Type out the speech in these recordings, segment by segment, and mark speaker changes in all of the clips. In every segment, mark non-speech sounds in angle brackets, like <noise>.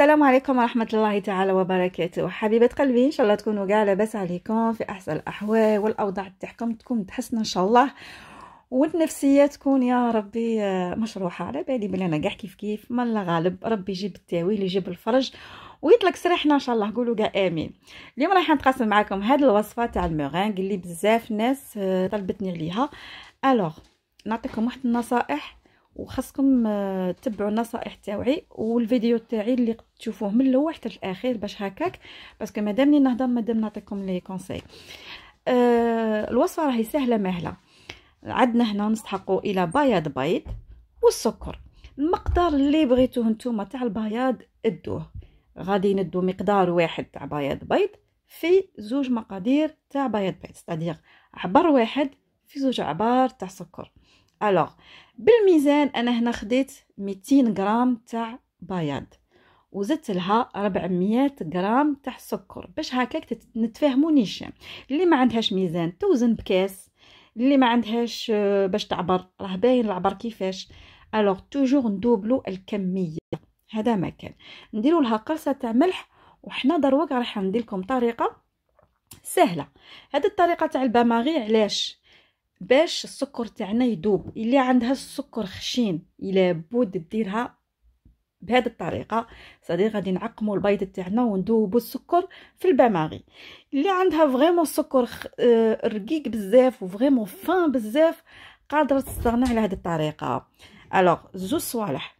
Speaker 1: السلام عليكم ورحمة الله تعالى وبركاته حبيبة قلبي إن شاء الله تكونوا قاع لاباس عليكم في أحسن الأحوال والأوضاع تاعكم تكون تحسن إن شاء الله والنفسية تكون يا ربي آه، مشروحة على بالي بلي أنا قاع كيف كيف ما لا غالب ربي يجيب التاويل يجيب الفرج ويطلق سرحنا ان شاء الله قولوا قا امين اليوم رايح نتقاسم معكم هذه الوصفه تاع المغانق اللي بزاف ناس آه، طلبتني عليها الوغ نعطيكم واحد النصائح وخاصكم آه، تبعوا النصائح تاعي والفيديو تاعي اللي تشوفوه من الاول حتى الاخير باش هكاك باسكو مادام لي نهضر مادام نعطيكم لي كونساي آه، الوصفه راهي سهله مهله عندنا هنا نستحقوا الى بياض بيض والسكر المقدار اللي بغيتوه نتوما تاع البياض ادوه غادي ندو مقدار واحد تاع بياض بيض في زوج مقادير تاع بياض بيض تادير عبر واحد في زوج عبار تاع سكر الوغ بالميزان انا هنا خديت 200 غرام تاع بياض وزدت لها 400 غرام تاع السكر باش هكاك نتفاهموا نيشان اللي ما عندهاش ميزان توزن بكاس اللي ما عندهاش آه، باش تعبر راه باين العبر كيفاش الوغ توجور ندوبلو الكميه هذا ما كان نديروا لها قرصه تاع ملح وحنا دروك راح ندير لكم طريقه سهله هذه الطريقه تاع الباماغي علاش باش السكر تاعنا يدوب اللي عندها السكر خشين الى بود ديرها بهذه الطريقه صديق غادي نعقموا البيض تاعنا وندوبوا السكر في البماغي اللي عندها فريمون السكر آه، رقيق بزاف وفريمون فان بزاف قادره تستغنى على هذه الطريقه الوغ زوج صوالح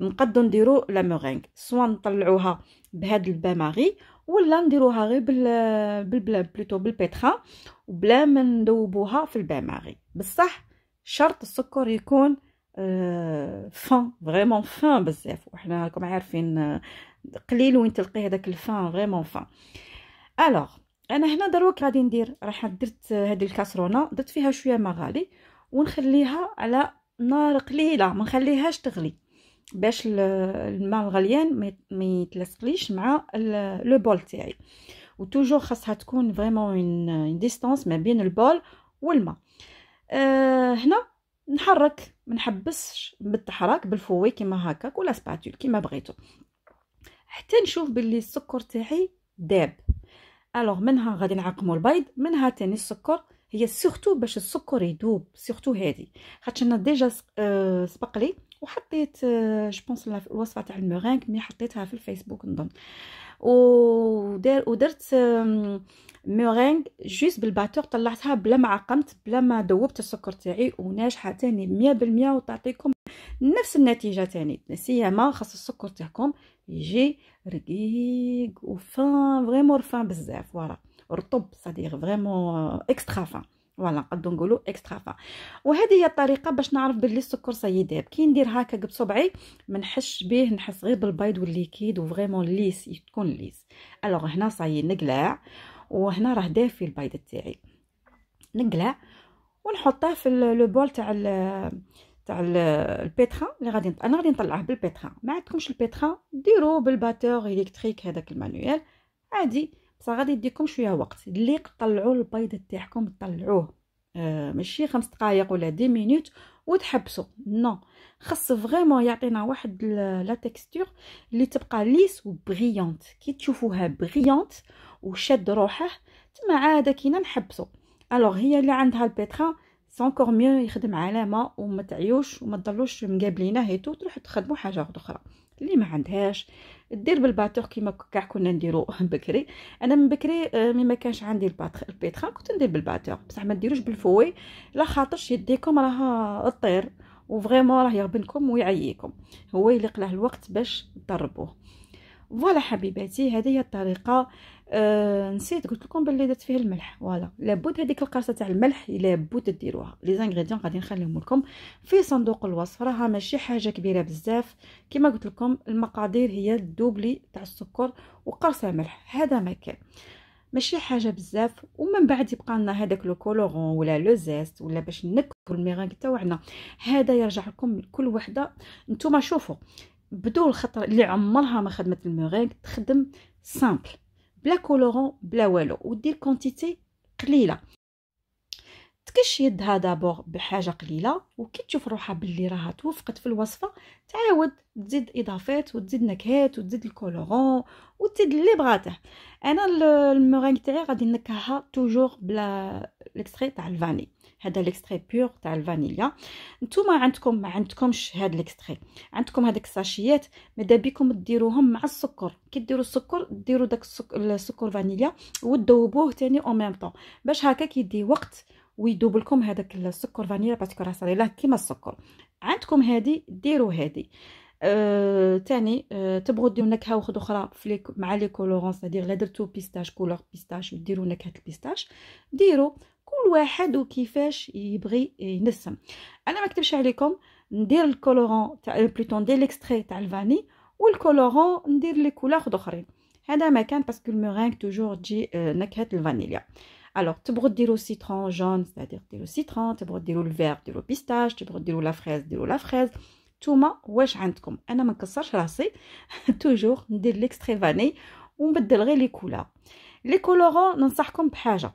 Speaker 1: نقدو نديرو لا مورينغ سواء نطلعوها بهذا البماغي ولا نديروها غير بال بالبلا بلوتو بالبيتخا وبلا ما ندوبوها في البان ماري بصح شرط السكر يكون آه، فان فريمون فان بزاف وحنا راكم عارفين آه، قليل وين تلقي هذاك الفان فريمون فان الوغ انا هنا دروك غادي ندير راح درت هذه الكاسرونه درت فيها شويه مغالي ونخليها على نار قليله ما نخليهاش تغلي باش الماء الغليان ما يتلصقليش مع لو بول تاعي وتوجور خاصها تكون فريمون اون ديستانس ما بين البول والماء أه هنا نحرك ما نحبسش بالتحرك بالفوي كيما هكاك ولا سباتول كيما بغيتو حتى نشوف باللي السكر تاعي داب الوغ منها غادي نعقمو البيض منها تاني السكر هي سورتو باش السكر يذوب سورتو هذه خاطش انا ديجا آه، سبق لي وحطيت جو بونس الوصفه تاع المغانك مي حطيتها في الفيسبوك نظن ودار ودرت ميغانك جوست بالباتور طلعتها بلا ما عقمت بلا ما ذوبت السكر تاعي وناجحه تاني مية وتعطيكم نفس النتيجه تاني سيما خاص السكر تاعكم يجي رقيق وفان فريمون رفان بزاف فوالا رطب صديق فريمون اكسترا فان فوالا نقدو نقولوا اكسترا فا وهذه هي الطريقه باش نعرف باللي السكر صاي داب كي ندير هكا بصبعي ما بيه نحس غير بالبيض والليكيد وفريمون ليس تكون ليس الوغ هنا صاي نقلع وهنا راه دافي البيض تاعي نقلع ونحطه في لو بول تاع تاع البيتخا اللي غادي نط... انا غادي نطلعه بالبيتخا ما عندكمش البيتخا ديروه بالباتور الكتريك هذاك المانيوال عادي غادي يديكم شويه وقت اللي طلعوا البيض تاعكم طلعوه آه، ماشي خمس دقائق ولا دي مينوت وتحبسوا نو خاص فريمون يعطينا واحد لا تيكستور اللي تبقى ليس وبريونت كي تشوفوها بريونت وشد روحه تما عاده كينا نحبسوا الوغ هي اللي عندها البيترا سونكور ميو يخدم علامه وما تعيوش وما تضلوش مقابلينه هيتو تروحوا تخدموا حاجه اخرى اللي ما عندهاش دير بالباتور كيما كاع كنا نديرو <laughs> بكري انا من بكري آه، مي ما كانش عندي البيتخا كنت ندير بالباتور بصح ما ديروش بالفوي لا خاطرش يديكم راها طير وفريمون راه يغبنكم ويعييكم هو يليق قلاه الوقت باش تضربوه فوالا حبيباتي هذه هي الطريقه آه، نسيت قلت لكم باللي درت فيه الملح فوالا لابد هذيك القرصه تاع الملح لابد ديروها لي زانغريديون غادي نخليهم لكم في صندوق الوصف راها ماشي حاجه كبيره بزاف كما قلت لكم المقادير هي الدوبلي تاع السكر وقرصه ملح هذا ما كان ماشي حاجه بزاف ومن بعد يبقى لنا هذاك لو كولورون ولا لو زيست ولا باش نكتبوا الميغاك تاعنا هذا يرجع لكم كل وحده نتوما شوفوا بدون الخطر اللي عمرها ما خدمت الميغاك تخدم سامبل بلا كولورون بلا والو ودير كونتيتي قليله تكش يدها دابور بحاجه قليله وكي تشوف روحها باللي راها توفقت في الوصفه تعاود تزيد اضافات وتزيد نكهات وتزيد الكولورون وتزيد اللي بغاته انا المورينغ تاعي غادي نكهها توجور بلا ليكستري تاع الفاني هذا ليكستري بيغ تاع الفانيليا نتوما عندكم ما عندكمش هاد ليكستري عندكم هذاك الساشيات ماذا بكم ديروهم مع السكر كي ديروا السكر ديروا داك السكر فانيليا وتذوبوه ثاني او ميم طون باش هكا كيدي وقت ويدوب لكم هذاك السكر فانيليا باسكو راه صار له كيما السكر عندكم هادي ديروا هادي آه، تاني آه، تبغوا ديروا نكهه واحده اخرى في مع لي كولورونس سادير لا درتو بيستاش كولور بيستاش وديروا نكهه البيستاش ديروا C'est le monde qui le fait, il brille et il s'éclate. Je vais vous écrire, je vais de vanille et le colorant, de C'est les couleurs d'autres. Ce parce que le meringue a toujours le goût de la vanille. Alors, tu peux dire le citron jaune, c'est-à-dire le citron, tu peux dire le vert, de pouvez pistache, tu peux dire la fraise, vous la fraise. Tout le Je ne je vais toujours donner extraits de vanille et je les couleurs. Les colorants, je vous conseille de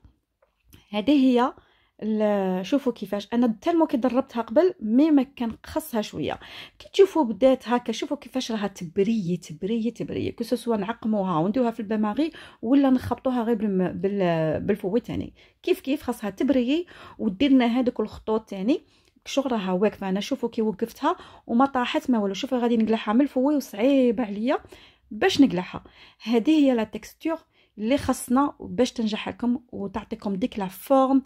Speaker 1: هذه هي شوفوا كيفاش انا تالمو كي دربتها قبل مي ما كان خصها شويه كي تشوفوا بدات هكا شوفوا كيفاش راها تبريه تبريه تبريه كو سوسوا نعقموها وندوها في البماغي ولا نخبطوها غير بالفوي تاني كيف كيف خاصها تبريه وديرنا هذوك الخطوط تاني شغل راها واقفه انا شوفوا كي وقفتها وما طاحت ما والو شوفوا غادي نقلعها من الفوي وصعيبه عليا باش نقلعها هذه هي لا تكستور اللي خصنا باش تنجح لكم وتعطيكم ديك لا فورم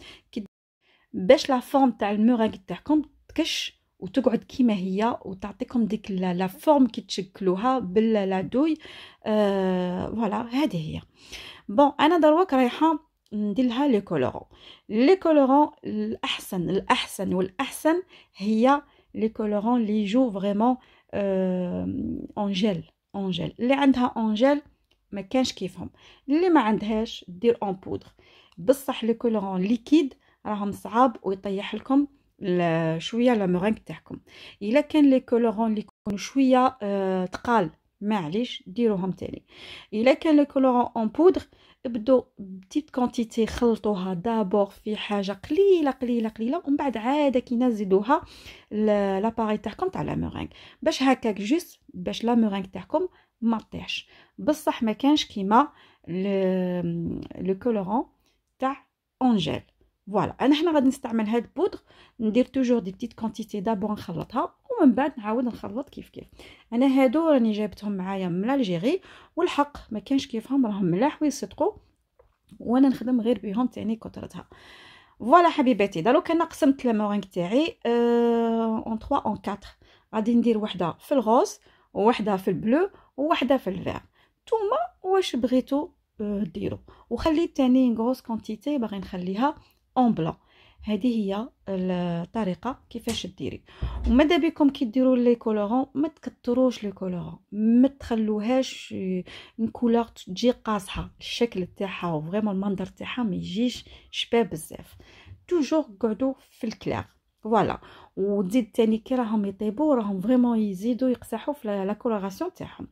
Speaker 1: باش لا فورم تاع الموراك تاعكم تكش وتقعد كيما هي وتعطيكم ديك لا فورم كي تشكلوها باللا دوي فوالا آه هذه هي بون انا دروك رايحه ندير لها لي كولورون لي كولورون الاحسن الاحسن والاحسن هي لي كولورون لي جو فريمون اون جيل اون جيل اللي عندها اون جيل ما كانش كيفهم اللي ما عندهاش دير اون بودغ بصح لو كولورون ليكيد راهم صعاب ويطيح لكم شويه لامورينغ تاعكم الا كان لي كولورون اللي يكونوا شويه آه تقال معليش ديروهم تاني الا كان لي كولورون اون بودغ ابدو بتيت كونتيتي خلطوها دابور في حاجه قليله قليله قليله ومن بعد عاده كي نزيدوها لاباري تاعكم تاع مورينغ باش هكاك جوست باش مورينغ تاعكم ما طيحش بصح ما كانش كيما لو كولورون تاع اونجيل فوالا انا حنا غادي نستعمل هاد البودغ ندير توجور دي بتيت كونتيتي دابور نخلطها ومن بعد نعاود نخلط كيف كيف انا هادو راني جابتهم معايا من الجيري والحق ما كانش كيفهم راهم ملاح ويصدقوا وانا نخدم غير بهم تاني كثرتها فوالا حبيباتي دروك انا قسمت لامورينغ تاعي اون 3 اون 4 غادي ندير وحده في الغوز وحده في البلو وحده في الفير ثم واش بغيتو آه، ديرو وخلي الثاني غروس كونتيتي باغي نخليها اون بلون هذه هي الطريقه كيفاش ديري وماذا بكم كي ديروا لي كولورون ما تكثروش لي كولورون ما تخلوهاش كولور تجي قاصحه الشكل تاعها وفريمون المنظر تاعها ما يجيش شباب بزاف توجور قعدوا في الكلاغ فوالا وتزيد تاني كي راهم يطيبوا راهم فريمون يزيدوا يقساحو في لا كولوراسيون تاعهم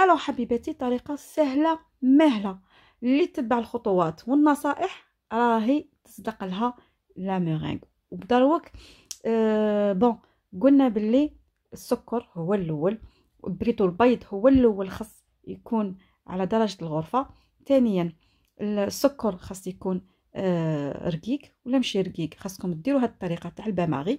Speaker 1: الو حبيباتي طريقه سهله مهله اللي تتبع الخطوات والنصائح راهي تصدق لها لا ميرينغ وبدروك أه بون قلنا باللي السكر هو الاول بريتو البيض هو الاول خاص يكون على درجه الغرفه ثانيا السكر خاص يكون آه، رقيق ولا ماشي رقيق خاصكم ديروا هاد الطريقه تاع ثالثا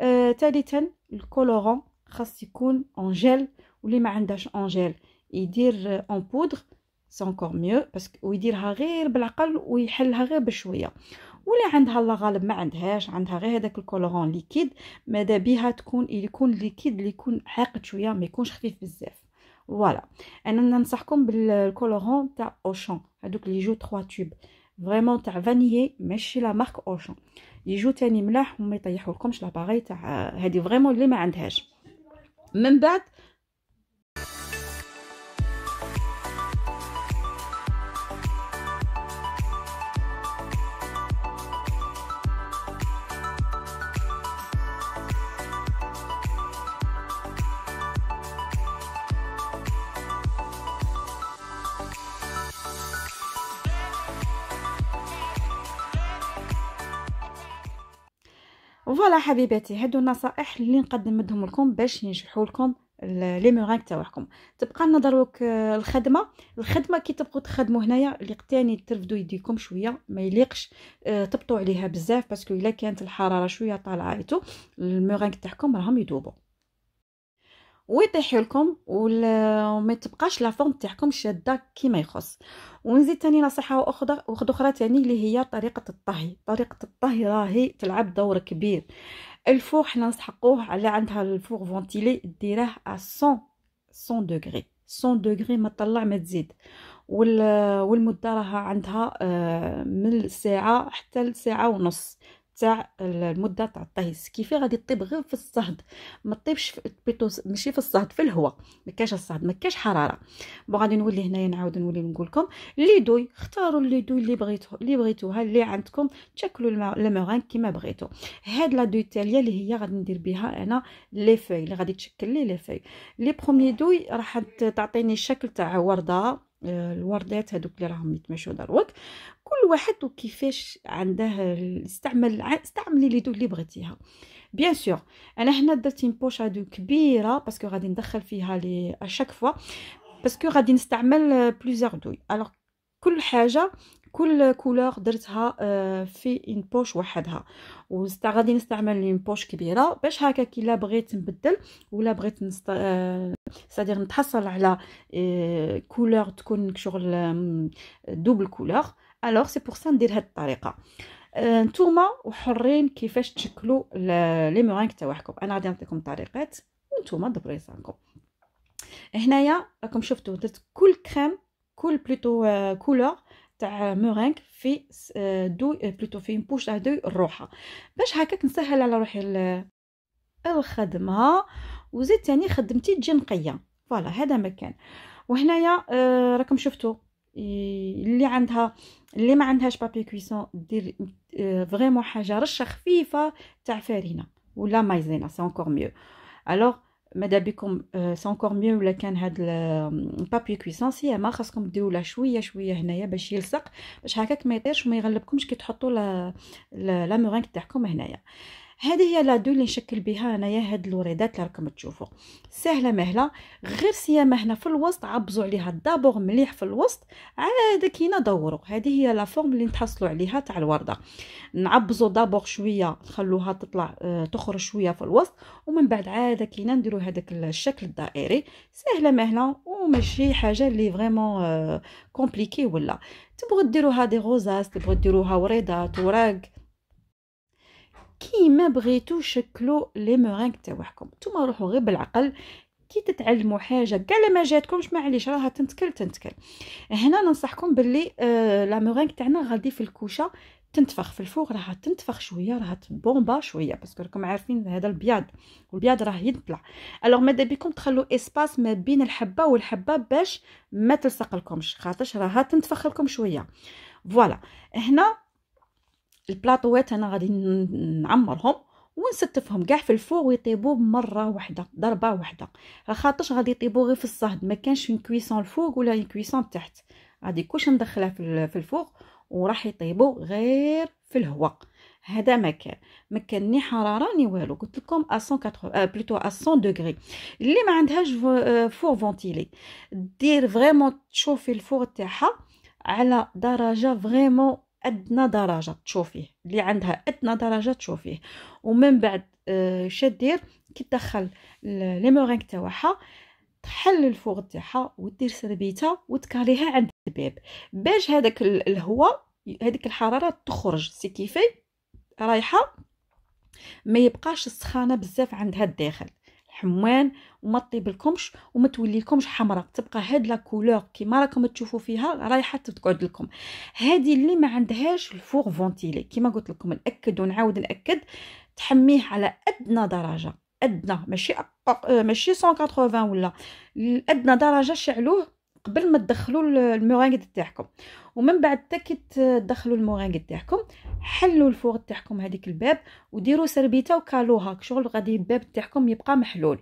Speaker 1: آه ثالثا الكولورون خاص يكون جيل واللي ما عندهاش جيل يدير اون بودغ سي اونكور ميو باسكو ويديرها غير بالعقل ويحلها غير بشويه ولا عندها الله غالب ما عندهاش عندها غير هذاك الكولورون ليكيد ماذا بها تكون يكون ليكيد اللي يكون عاقد شويه ما يكونش خفيف بزاف فوالا انا ننصحكم بالكولورون تاع اوشون هذوك لي جو 3 تيوب فريمون تاع فانيي ماشي لا مارك اوشون يجو تاني ملاح وما يطيحوا لاباري تاع هادي فريمون اللي ما عندهاش من بعد فوالا حبيباتي هادو النصائح اللي نقدمهم لكم باش ينجحوا لكم لي مورين تاعكم تبقى لنا دروك آه، الخدمه الخدمه كي تبقوا تخدموا هنايا اللي قتاني ترفدوا يديكم شويه ما يليقش تبطوا آه، عليها بزاف باسكو الا كانت الحراره شويه طالعه ايتو المورين تاعكم راهم يذوبوا ويطيحوا لكم وما تبقاش لا فورم تاعكم شاده كيما يخص ونزيد تاني نصيحه واخرى اخرى تاني اللي هي طريقه الطهي طريقه الطهي راهي تلعب دور كبير الفوق حنا نسحقوه على عندها الفوق فونتيلي ديراه 100 100 دغري 100 دغري ما تطلع ما تزيد والمده راها عندها آه، من ساعه حتى لساعه ونص تاع المده تاع الطهيس كيفاه غادي طيب غير في الصهد ما طيبش في بيتوس ماشي في الصهد في الهواء ما كاش الصهد ما كاش حراره بون غادي نولي هنايا نعاود نولي نقول لكم لي دوي اختاروا لي دوي اللي بغيتو اللي بغيتوها اللي عندكم تاكلوا المغان كيما بغيتو هاد لا دوي تاليا اللي هي غادي ندير بها انا لي فاي اللي غادي تشكل لي لي فاي لي برومي دوي راح تعطيني الشكل تاع ورده آه، الوردات هذوك اللي راهم يتمشوا دروك كل واحد وكيفاش عنده استعمل استعملي لي اللي بغيتيها بيان سور انا هنا درت بوش دو كبيره باسكو غادي ندخل فيها لي اشاك فوا باسكو غادي نستعمل بليزيور دوي الوغ كل حاجه كل كولور درتها آه، في ان بوش وحدها وغادي نستعمل لي بوش كبيره باش هكا كي لا بغيت نبدل ولا بغيت نست... سادير آه، نتحصل على آه، كولور تكون شغل دوبل كولور الوغ سي بور سا ندير هاد الطريقه نتوما وحرين كيفاش تشكلوا لي مورينغ تاعكم انا غادي نعطيكم طريقات وانتوما دبروا صانكم هنايا راكم شفتوا درت كل كريم كل بلوتو كولور تاع مورينك في آه، دو بلوتو آه، في بوش تاع دو الروحه باش هكاك نسهل على روحي الخدمه وزيد تاني خدمتي تجي نقيه فوالا هذا مكان وهنايا آه، راكم شفتوا اللي عندها اللي ما عندهاش بابي كويسون دير فريمون حاجه رشه خفيفه تاع فارينه ولا مايزينا سي اونكور ميو الوغ ماذا بكم سي انكور ميو ولا كان هاد البابي كويسونسي ما خاصكم ديروله شويه شويه هنايا باش يلصق باش هكاك ما يطيرش وما يغلبكمش كي تحطوا لا مورينك تاعكم هنايا هذه هي لادو اللي نشكل بها انايا هاد الوريدات اللي راكم تشوفوا سهله مهله غير سيامه هنا في الوسط عبزوا عليها دابور مليح في الوسط عاد كينا دوروا هذه هي لا فورم اللي نتحصلوا عليها تاع الورده نعبزوا دابور شويه نخلوها تطلع اه تخرج شويه في الوسط ومن بعد عاد كينا نديروا هذاك الشكل الدائري سهله مهله وماشي حاجه اللي فريمون اه كومبليكي ولا تبغوا ديروها دي غوزاس تبغوا ديروها وريدات وراق كيما بغيتو شكلو لي مورينغ تاعكم نتوما روحو غير بالعقل كي تتعلموا حاجه كاع ما جاتكمش معليش راها تنتكل تنتكل هنا ننصحكم باللي لا آه، مورينغ تاعنا غادي في الكوشه تنتفخ في الفوق راها تنتفخ شويه راها تبومبا شويه باسكو راكم عارفين هذا البياض والبياض راه يطلع الوغ ماذا بكم تخلو اسباس ما بين الحبه والحبه باش ما تلصق لكمش خاطرش راها تنتفخ لكم شويه فوالا هنا البلاطوات انا غادي نعمرهم ونستفهم كاع في الفوق ويطيبوا مره واحده ضربه واحده خاطرش غادي يطيبوا غير في الصهد ما كانش اون كويسون الفوق ولا اون كويسون تحت غادي كلش ندخلها في الفوق وراح يطيبوا غير في الهواء هذا ما كان ما كان ني حراره ني والو قلت لكم 180 بلوتو 100 دوغري اللي ما عندهاش فور فونتيلي euh, دير فريمون تشوفي الفوغ تاعها على درجه فريمون ادنى درجه تشوفيه اللي عندها ادنى درجه تشوفيه ومن بعد آه، دير كي تدخل لي مورينغ تاعها تحل الفوغ تاعها ودير سربيتها وتكاليها عند الباب باش هذاك الهواء هذيك الحراره تخرج سي كيفي رايحه ما يبقاش السخانه بزاف عندها الداخل حموان وما طيبلكمش وما توليكمش حمراء تبقى هاد لا كولور كيما راكم تشوفوا فيها رايحه تقعد لكم هذه اللي ما عندهاش الفور فونتيلي كيما قلت لكم ناكد ونعاود ناكد تحميه على ادنى درجه ادنى ماشي أق... ماشي 180 ولا ادنى درجه شعلوه قبل ما تدخلوا المورانغ تاعكم ومن بعد كي تدخلوا المورانغ تاعكم حلوا الفوغ تاعكم هذيك الباب وديروا سربيته وكالوها شغل غادي الباب تاعكم يبقى محلول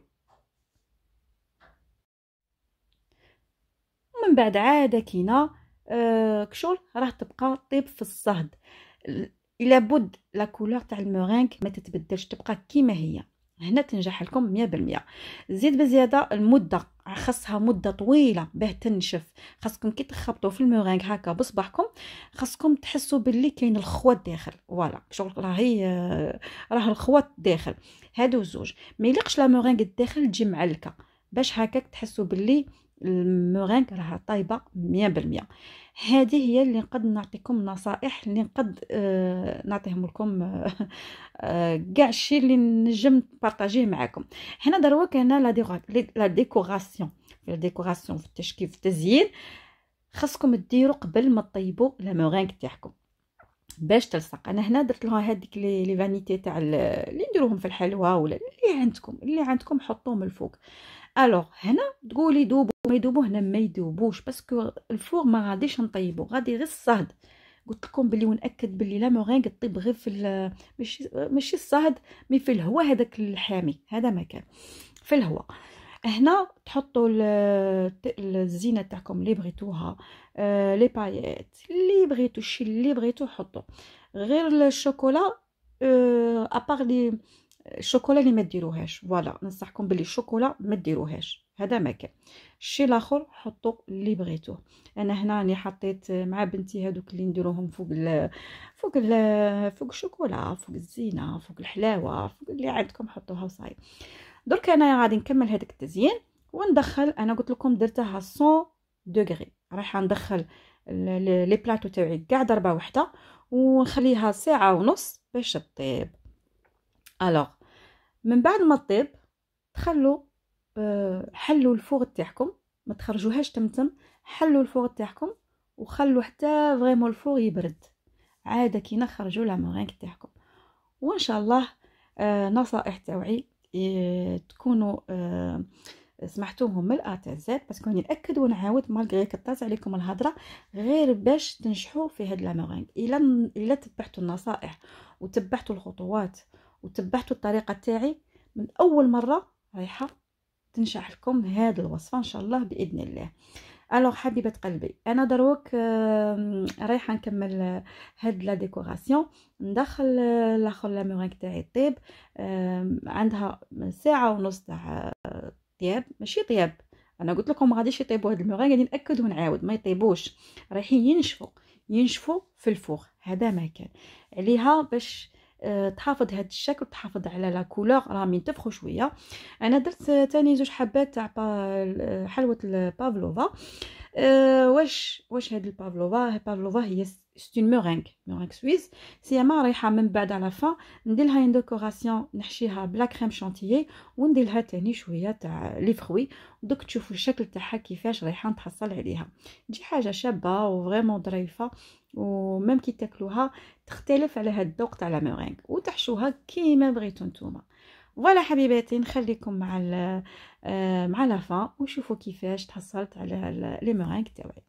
Speaker 1: ومن بعد عاده كينا آه كشغل راه تبقى طيب في الصهد الى بد لا كولور تاع المورانغ ما تتبدلش تبقى كيما هي هنا تنجح لكم بالمية زيد بزياده المده خاصها مده طويله باه تنشف خاصكم كي تخبطوا في الموغانك هكا بصباحكم خاصكم تحسوا باللي كاين الخوات داخل فوالا شغل راهي راه الخوات داخل هادو زوج ما يلقش لا الداخل تجي معلكه باش هكاك تحسوا باللي المورينغ راها طايبه 100% هذه هي اللي نقد نعطيكم نصائح اللي نقد آه نعطيهم لكم آه، آه، كاع الشيء اللي نجم بارطاجيه معاكم هنا دروك هنا لا ديكوراسيون لا ديكوراسيون في التشكيل في التزيين خاصكم ديروا قبل ما طيبوا المرانك تاعكم باش تلصق انا هنا درت لها هذيك لي فانيتي تاع اللي نديروهم في الحلوى ولا اللي عندكم اللي عندكم حطوهم الفوق الوغ هنا تقولي دوب ما يذوبوه هنا ما يذوبوش باسكو الفور ما غاديش نطيبو غادي غير الصهد قلت لكم بلي ونأكد بلي لا مورينغ طيب غير في ماشي ماشي الصهد مي في الهواء هذاك الحامي هذا ما كان في الهواء هنا تحطوا الزينه تاعكم اللي بغيتوها آه، لي بايات اللي بغيتو الشي اللي بغيتو حطوا غير الشوكولا ا آه لي الشوكولا اللي ما ديروهاش فوالا ننصحكم باللي الشوكولا ما ديروهاش هذا ما كان الشيء الاخر حطوا اللي بغيتوه انا هنا راني حطيت مع بنتي هذوك اللي نديروهم فوق الـ فوق الـ فوق الشوكولا فوق الزينه فوق الحلاوه فوق اللي عندكم حطوها وصاي درك انا غادي نكمل هذاك التزيين وندخل انا قلت لكم درتها 100 دوغري راح ندخل لي بلاطو تاعي كاع ضربه واحده ونخليها ساعه ونص باش تطيب الوغ من بعد ما طيب تخلو آه، حلوا الفوغ تاعكم ما تخرجوهاش تمتم حلوا الفوغ تاعكم وخلوا حتى فريمون الفوغ يبرد عاده كي نخرجوا لامورينك تاعكم وان شاء الله آه، نصائح تاوعي آه، تكونوا سمحتوهم من الأ تاع زاد باسكو راني ناكد ونعاود مالغري كطاز عليكم الهضره غير باش تنجحوا في هاد لامورينك الا الا تبعتوا النصائح وتبعتوا الخطوات وتبعتوا الطريقه تاعي من اول مره رايحه تنشح لكم هذه الوصفه ان شاء الله باذن الله الو حبيبه قلبي انا دروك رايحه نكمل هاد لا ديكوراسيون ندخل لاخر لامورينك تاعي طيب عندها ساعه ونص تاع آه، طياب ماشي طياب انا قلت لكم ما غاديش يطيبوا هاد المورين غادي ناكد ونعاود ما يطيبوش رايحين ينشفوا ينشفوا في الفوق هذا ما كان عليها باش آه، تحافظ هاد الشكل تحافظ على لا كولور راهم تفخو شويه انا درت تاني زوج حبات تاع حلوه البافلوفا آه، واش واش هاد البافلوفا البافلوفا هي ستون مورينك مورينك سويس سيما رايحه من بعد على فا ندير لها ان ديكوراسيون نحشيها بلا كريم شانتيي وندير لها تاني شويه تاع لي فروي دوك تشوفوا الشكل تاعها كيفاش رايحه نتحصل عليها تجي حاجه شابه وفريمون ظريفه ومام كي تاكلوها تختلف على هاد الذوق تاع لا مورينك وتحشوها كيما بغيتو نتوما فوالا حبيباتي نخليكم مع مع لافا ونشوفوا كيفاش تحصلت على لي مeringues تاعي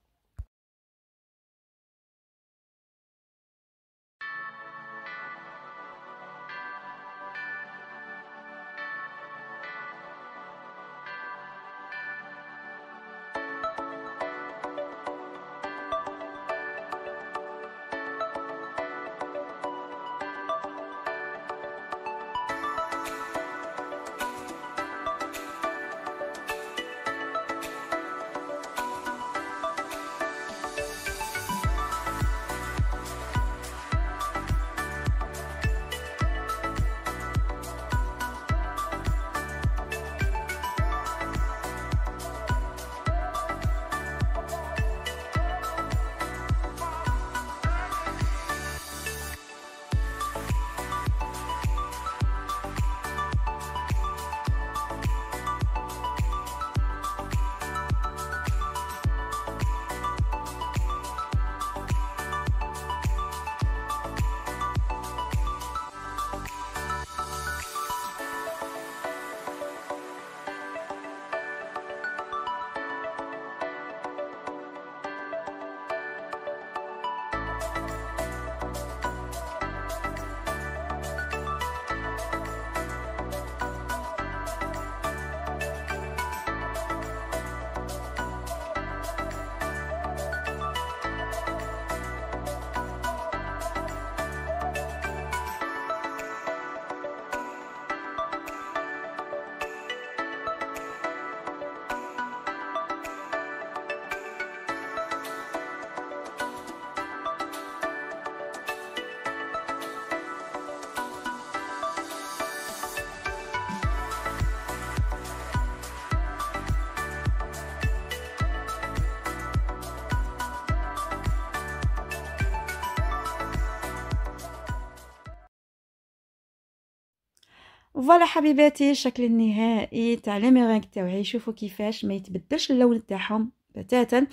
Speaker 1: فوالا حبيباتي الشكل النهائي تاع لي ميرينغ تاعي شوفوا كيفاش ما يتبدلش اللون تاعهم بتاتا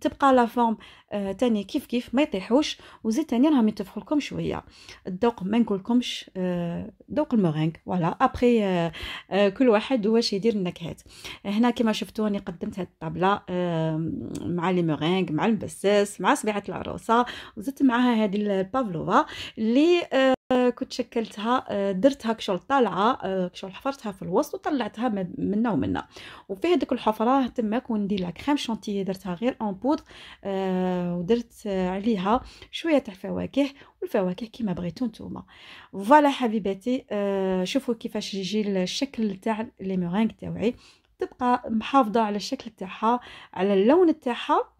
Speaker 1: تبقى لا فورم آه تاني كيف كيف ما يطيحوش وزيد تاني راهم يتفخوا لكم شويه الذوق ما نقولكمش آه ذوق المورينغ فوالا ابري آه آه كل واحد واش يدير النكهات هنا كما شفتوا راني قدمت هاد الطابله آه مع لي مورينغ مع البساس مع صبيعه العروسه وزدت معها هذه البافلوفا اللي آه آه، كنت شكلتها آه، درتها شغل طالعه آه، كشغل حفرتها في الوسط وطلعتها منا ومنا وفي هذيك الحفره تماك وندير لك كريم شونتيي درتها غير اون بودر ودرت عليها شويه تاع الفواكه والفواكه كيما بغيتو نتوما فوالا حبيباتي شوفوا كيفاش يجي الشكل تاع لي مورينغ تاعي تبقى محافظه على الشكل تاعها على اللون تاعها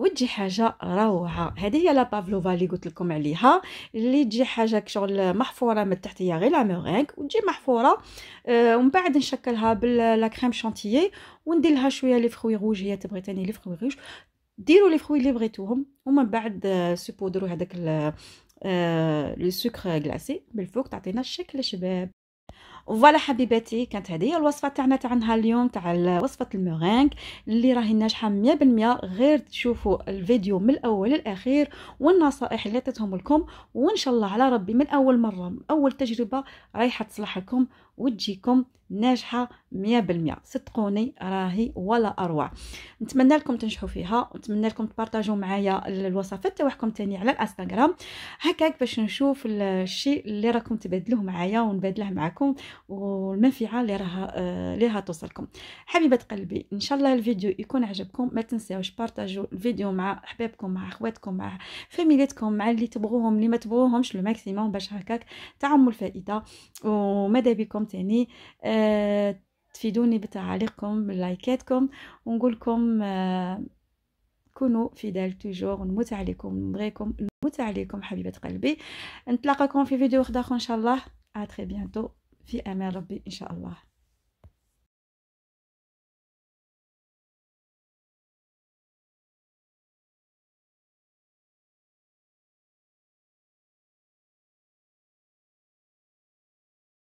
Speaker 1: وتجي حاجه روعه هذه هي لا بافلوفا اللي قلت لكم عليها اللي تجي حاجه شغل محفوره من التحت هي غير لا ميغينغ وتجي محفوره آه، ومن بعد نشكلها باللا كريم شانتيي وندير لها شويه لي فخوي روج هي تبغي تاني لي فخوي روج ديروا لي فخوي اللي بغيتوهم ومن بعد آه، سوبودرو هذاك لو آه سكر غلاسي بالفوق تعطينا الشكل شباب فوالا حبيباتي كانت هذه هي الوصفه تاعنا تاع نهار اليوم تاع وصفه المورينك اللي راهي ناجحه 100% غير تشوفوا الفيديو من الاول للاخير والنصائح اللي عطيتهم لكم وان شاء الله على ربي من اول مره من اول تجربه رايحه تصلح لكم وتجيكم ناجحه 100% صدقوني راهي ولا اروع نتمنى لكم تنجحوا فيها ونتمنى لكم تبارطاجوا معايا الوصفات تاعكم تاني على الانستغرام هكاك باش نشوف الشيء اللي راكم تبادلوه معايا ونبادله معكم والمنفعه اللي راها آه، ليها توصلكم حبيبه قلبي ان شاء الله الفيديو يكون عجبكم ما تنساوش بارطاجوا الفيديو مع احبابكم مع اخواتكم مع فاميليتكم مع اللي تبغوهم اللي ما تبغوهمش لو ماكسيموم باش هكاك تعموا الفائده وماذا بكم لكم تاني آه، تفيدوني بتعاليقكم بلايكاتكم ونقول لكم آه كونوا فيدال توجور ونموت عليكم نبغيكم نموت عليكم حبيبه قلبي نتلاقاكم في فيديو اخر ان شاء الله ا تري بيانتو في امان ربي ان شاء الله